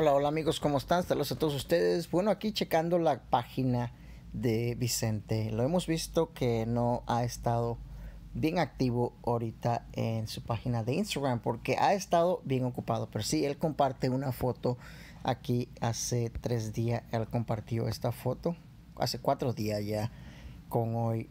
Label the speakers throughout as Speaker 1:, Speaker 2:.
Speaker 1: Hola, hola amigos, ¿cómo están? Saludos a todos ustedes. Bueno, aquí checando la página de Vicente. Lo hemos visto que no ha estado bien activo ahorita en su página de Instagram porque ha estado bien ocupado. Pero sí, él comparte una foto aquí hace tres días. Él compartió esta foto hace cuatro días ya con hoy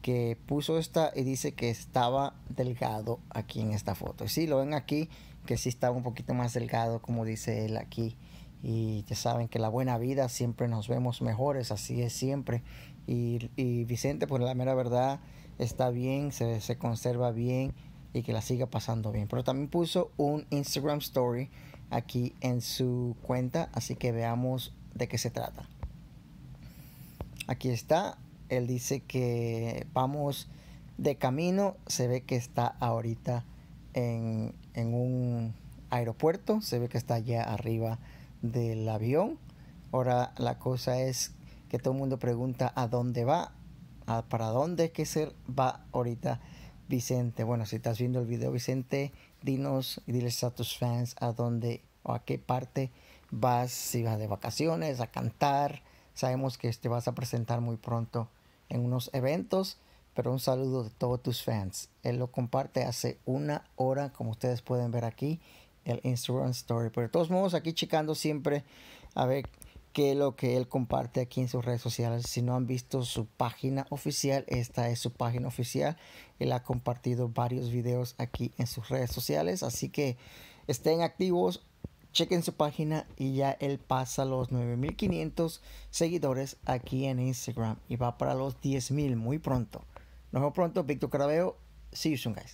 Speaker 1: que puso esta y dice que estaba delgado aquí en esta foto. Y sí, lo ven aquí que sí está un poquito más delgado, como dice él aquí. Y ya saben que la buena vida siempre nos vemos mejores, así es siempre. Y, Vicente, por pues, la mera verdad, está bien, se, se conserva bien y que la siga pasando bien. Pero también puso un Instagram Story aquí en su cuenta, así que veamos de qué se trata. Aquí está, él dice que vamos de camino, se ve que está ahorita en, en un aeropuerto, se ve que está allá arriba del avión. Ahora la cosa es que todo el mundo pregunta a dónde va, a, para dónde es que se va ahorita Vicente. Bueno, si estás viendo el video, Vicente, dinos y diles a tus fans a dónde o a qué parte vas, si vas de vacaciones, a cantar. Sabemos que te vas a presentar muy pronto en unos eventos pero un saludo de todos tus fans. Él lo comparte hace una hora, como ustedes pueden ver aquí, el Instagram Story. Pero de todos modos, aquí checando siempre a ver qué es lo que él comparte aquí en sus redes sociales. Si no han visto su página oficial, esta es su página oficial. Él ha compartido varios videos aquí en sus redes sociales, así que estén activos. Chequen su página y ya él pasa los 9500 seguidores aquí en Instagram y va para los 10.000 muy pronto. Nos vemos pronto. Víctor Carabeo. See you soon, guys.